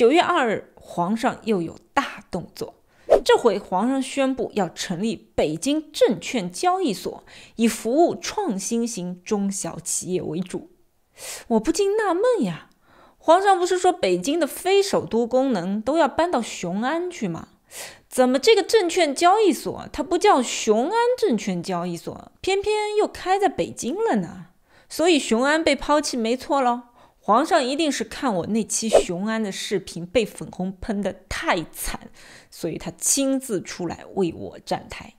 九月二日，皇上又有大动作。这回皇上宣布要成立北京证券交易所，以服务创新型中小企业为主。我不禁纳闷呀，皇上不是说北京的非首都功能都要搬到雄安去吗？怎么这个证券交易所它不叫雄安证券交易所，偏偏又开在北京了呢？所以雄安被抛弃，没错喽。皇上一定是看我那期雄安的视频被粉红喷得太惨，所以他亲自出来为我站台。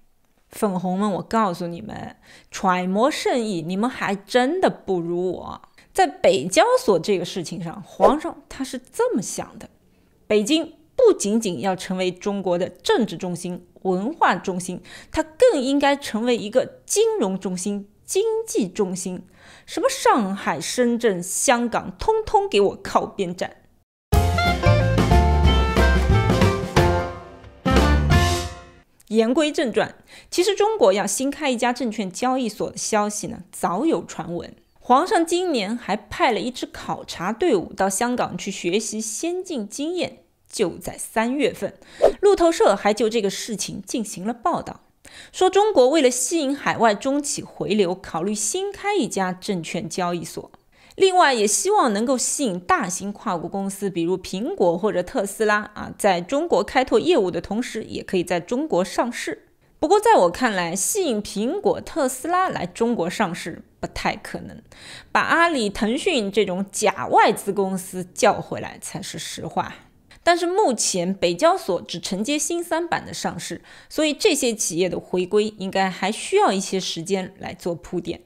粉红们，我告诉你们，揣摩圣意，你们还真的不如我。在北交所这个事情上，皇上他是这么想的：北京不仅仅要成为中国的政治中心、文化中心，它更应该成为一个金融中心。经济中心，什么上海、深圳、香港，通通给我靠边站。言归正传，其实中国要新开一家证券交易所的消息呢，早有传闻。皇上今年还派了一支考察队伍到香港去学习先进经验，就在三月份。路透社还就这个事情进行了报道。说中国为了吸引海外中企回流，考虑新开一家证券交易所。另外，也希望能够吸引大型跨国公司，比如苹果或者特斯拉啊，在中国开拓业务的同时，也可以在中国上市。不过，在我看来，吸引苹果、特斯拉来中国上市不太可能，把阿里、腾讯这种假外资公司叫回来才是实话。但是目前北交所只承接新三板的上市，所以这些企业的回归应该还需要一些时间来做铺垫。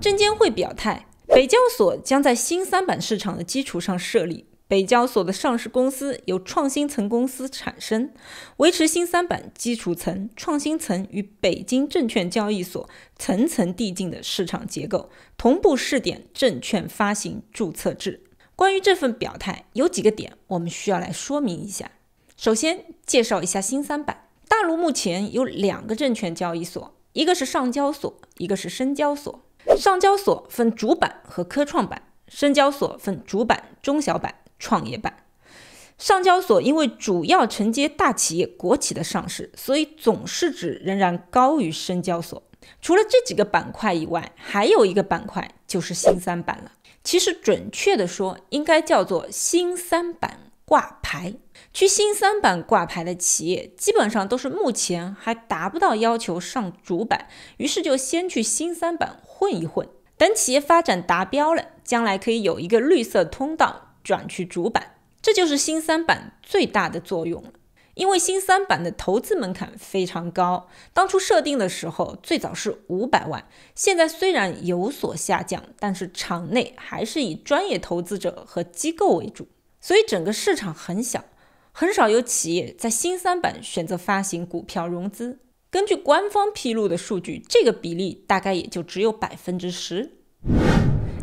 证监会表态，北交所将在新三板市场的基础上设立，北交所的上市公司由创新层公司产生，维持新三板基础层、创新层与北京证券交易所层层递进的市场结构，同步试点证券发行注册制。关于这份表态，有几个点我们需要来说明一下。首先，介绍一下新三板。大陆目前有两个证券交易所，一个是上交所，一个是深交所。上交所分主板和科创板，深交所分主板、中小板、创业板。上交所因为主要承接大企业、国企的上市，所以总市值仍然高于深交所。除了这几个板块以外，还有一个板块就是新三板了。其实准确的说，应该叫做新三板挂牌。去新三板挂牌的企业，基本上都是目前还达不到要求上主板，于是就先去新三板混一混。等企业发展达标了，将来可以有一个绿色通道转去主板。这就是新三板最大的作用了。因为新三板的投资门槛非常高，当初设定的时候最早是五百万，现在虽然有所下降，但是场内还是以专业投资者和机构为主，所以整个市场很小，很少有企业在新三板选择发行股票融资。根据官方披露的数据，这个比例大概也就只有百分之十。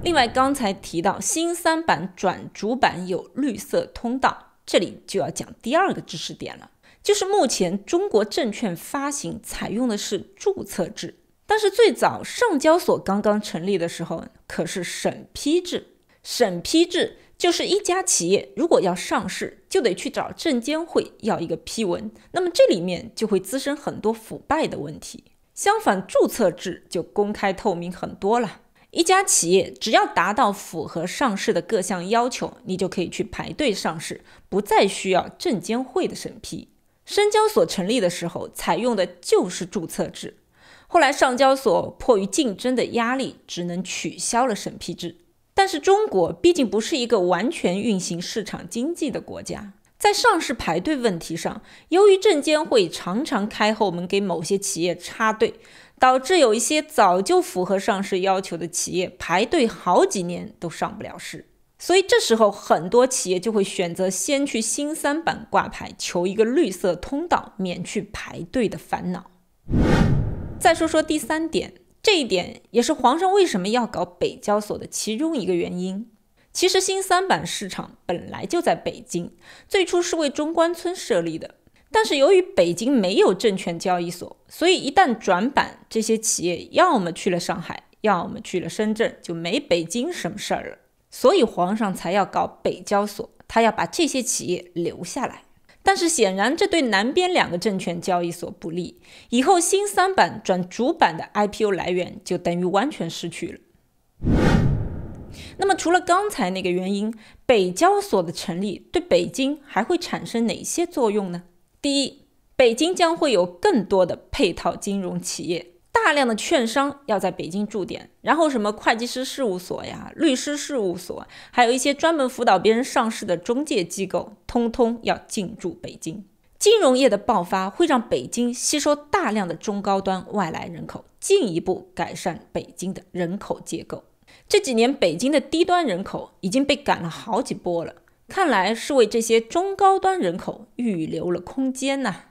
另外，刚才提到新三板转主板有绿色通道。这里就要讲第二个知识点了，就是目前中国证券发行采用的是注册制，但是最早上交所刚刚成立的时候可是审批制。审批制就是一家企业如果要上市，就得去找证监会要一个批文，那么这里面就会滋生很多腐败的问题。相反，注册制就公开透明很多了。一家企业只要达到符合上市的各项要求，你就可以去排队上市，不再需要证监会的审批。深交所成立的时候采用的就是注册制，后来上交所迫于竞争的压力，只能取消了审批制。但是中国毕竟不是一个完全运行市场经济的国家，在上市排队问题上，由于证监会常常开后门给某些企业插队。导致有一些早就符合上市要求的企业排队好几年都上不了市，所以这时候很多企业就会选择先去新三板挂牌，求一个绿色通道，免去排队的烦恼。再说说第三点，这一点也是皇上为什么要搞北交所的其中一个原因。其实新三板市场本来就在北京，最初是为中关村设立的。但是由于北京没有证券交易所，所以一旦转板，这些企业要么去了上海，要么去了深圳，就没北京什么事儿了。所以皇上才要搞北交所，他要把这些企业留下来。但是显然这对南边两个证券交易所不利，以后新三板转主板的 IPO 来源就等于完全失去了。那么除了刚才那个原因，北交所的成立对北京还会产生哪些作用呢？第一，北京将会有更多的配套金融企业，大量的券商要在北京驻点，然后什么会计师事务所呀、律师事务所，还有一些专门辅导别人上市的中介机构，通通要进驻北京。金融业的爆发会让北京吸收大量的中高端外来人口，进一步改善北京的人口结构。这几年，北京的低端人口已经被赶了好几波了。看来是为这些中高端人口预留了空间呐。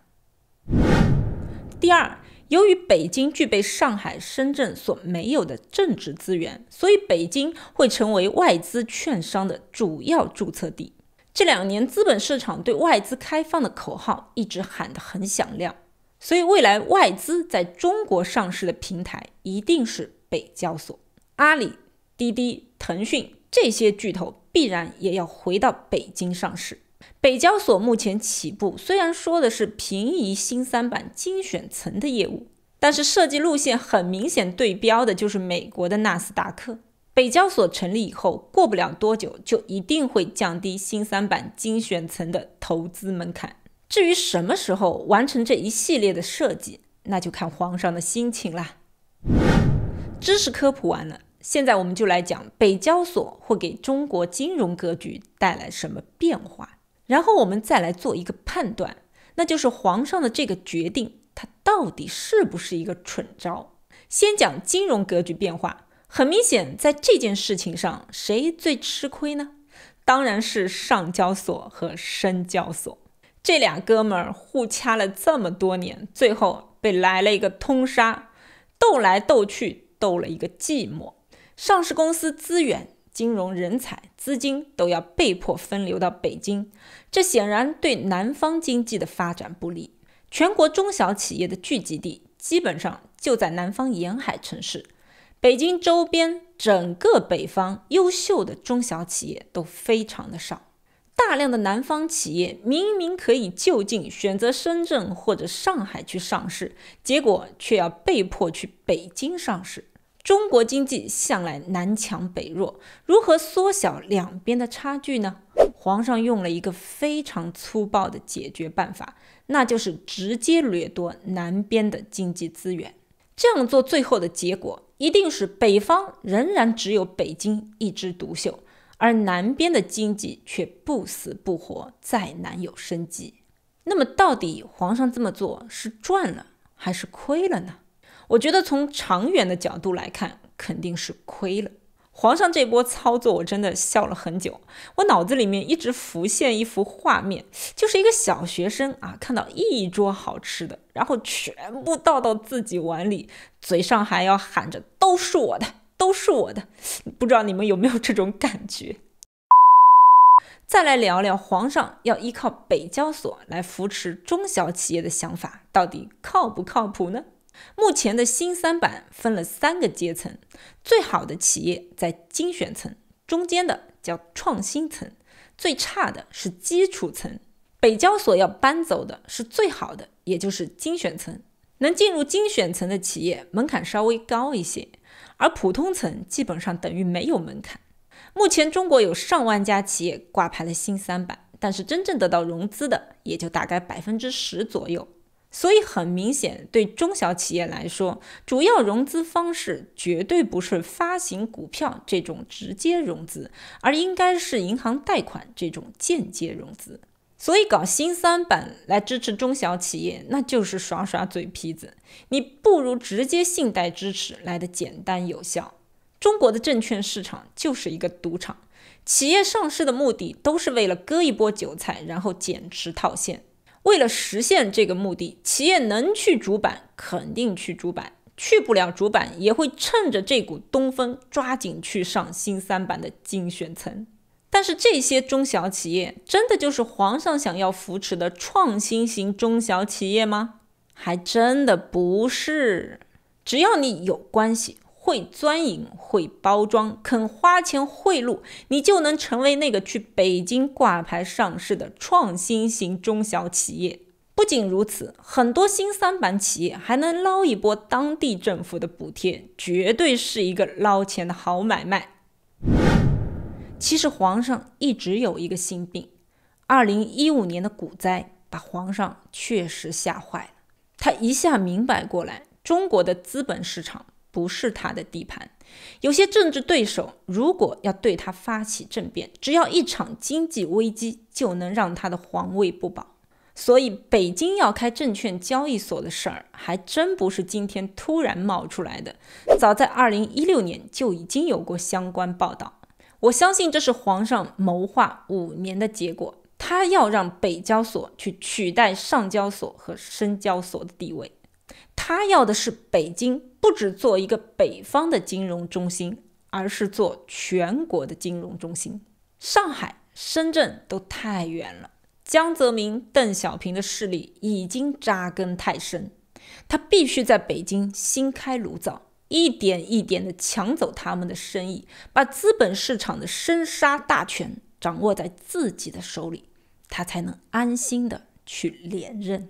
第二，由于北京具备上海、深圳所没有的政治资源，所以北京会成为外资券商的主要注册地。这两年资本市场对外资开放的口号一直喊得很响亮，所以未来外资在中国上市的平台一定是北交所。阿里、滴滴、腾讯。这些巨头必然也要回到北京上市。北交所目前起步虽然说的是平移新三板精选层的业务，但是设计路线很明显对标的就是美国的纳斯达克。北交所成立以后，过不了多久就一定会降低新三板精选层的投资门槛。至于什么时候完成这一系列的设计，那就看皇上的心情啦。知识科普完了。现在我们就来讲北交所会给中国金融格局带来什么变化，然后我们再来做一个判断，那就是皇上的这个决定，它到底是不是一个蠢招？先讲金融格局变化，很明显，在这件事情上，谁最吃亏呢？当然是上交所和深交所这俩哥们儿互掐了这么多年，最后被来了一个通杀，斗来斗去，斗了一个寂寞。上市公司资源、金融、人才、资金都要被迫分流到北京，这显然对南方经济的发展不利。全国中小企业的聚集地基本上就在南方沿海城市，北京周边整个北方优秀的中小企业都非常的少，大量的南方企业明明可以就近选择深圳或者上海去上市，结果却要被迫去北京上市。中国经济向来南强北弱，如何缩小两边的差距呢？皇上用了一个非常粗暴的解决办法，那就是直接掠夺南边的经济资源。这样做，最后的结果一定是北方仍然只有北京一枝独秀，而南边的经济却不死不活，再难有生机。那么，到底皇上这么做是赚了还是亏了呢？我觉得从长远的角度来看，肯定是亏了。皇上这波操作，我真的笑了很久。我脑子里面一直浮现一幅画面，就是一个小学生啊，看到一桌好吃的，然后全部倒到自己碗里，嘴上还要喊着“都是我的，都是我的”。不知道你们有没有这种感觉？再来聊聊皇上要依靠北交所来扶持中小企业的想法，到底靠不靠谱呢？目前的新三板分了三个阶层，最好的企业在精选层，中间的叫创新层，最差的是基础层。北交所要搬走的是最好的，也就是精选层。能进入精选层的企业门槛稍微高一些，而普通层基本上等于没有门槛。目前中国有上万家企业挂牌了新三板，但是真正得到融资的也就大概百分之十左右。所以很明显，对中小企业来说，主要融资方式绝对不是发行股票这种直接融资，而应该是银行贷款这种间接融资。所以搞新三板来支持中小企业，那就是耍耍嘴皮子，你不如直接信贷支持来的简单有效。中国的证券市场就是一个赌场，企业上市的目的都是为了割一波韭菜，然后减持套现。为了实现这个目的，企业能去主板，肯定去主板；去不了主板，也会趁着这股东风，抓紧去上新三板的精选层。但是，这些中小企业真的就是皇上想要扶持的创新型中小企业吗？还真的不是。只要你有关系。会钻营，会包装，肯花钱贿赂，你就能成为那个去北京挂牌上市的创新型中小企业。不仅如此，很多新三板企业还能捞一波当地政府的补贴，绝对是一个捞钱的好买卖。其实皇上一直有一个心病，二零一五年的股灾把皇上确实吓坏了，他一下明白过来，中国的资本市场。不是他的地盘，有些政治对手如果要对他发起政变，只要一场经济危机就能让他的皇位不保。所以北京要开证券交易所的事儿还真不是今天突然冒出来的，早在二零一六年就已经有过相关报道。我相信这是皇上谋划五年的结果，他要让北交所去取代上交所和深交所的地位，他要的是北京。不止做一个北方的金融中心，而是做全国的金融中心。上海、深圳都太远了。江泽民、邓小平的势力已经扎根太深，他必须在北京新开炉灶，一点一点地抢走他们的生意，把资本市场的生杀大权掌握在自己的手里，他才能安心地去连任。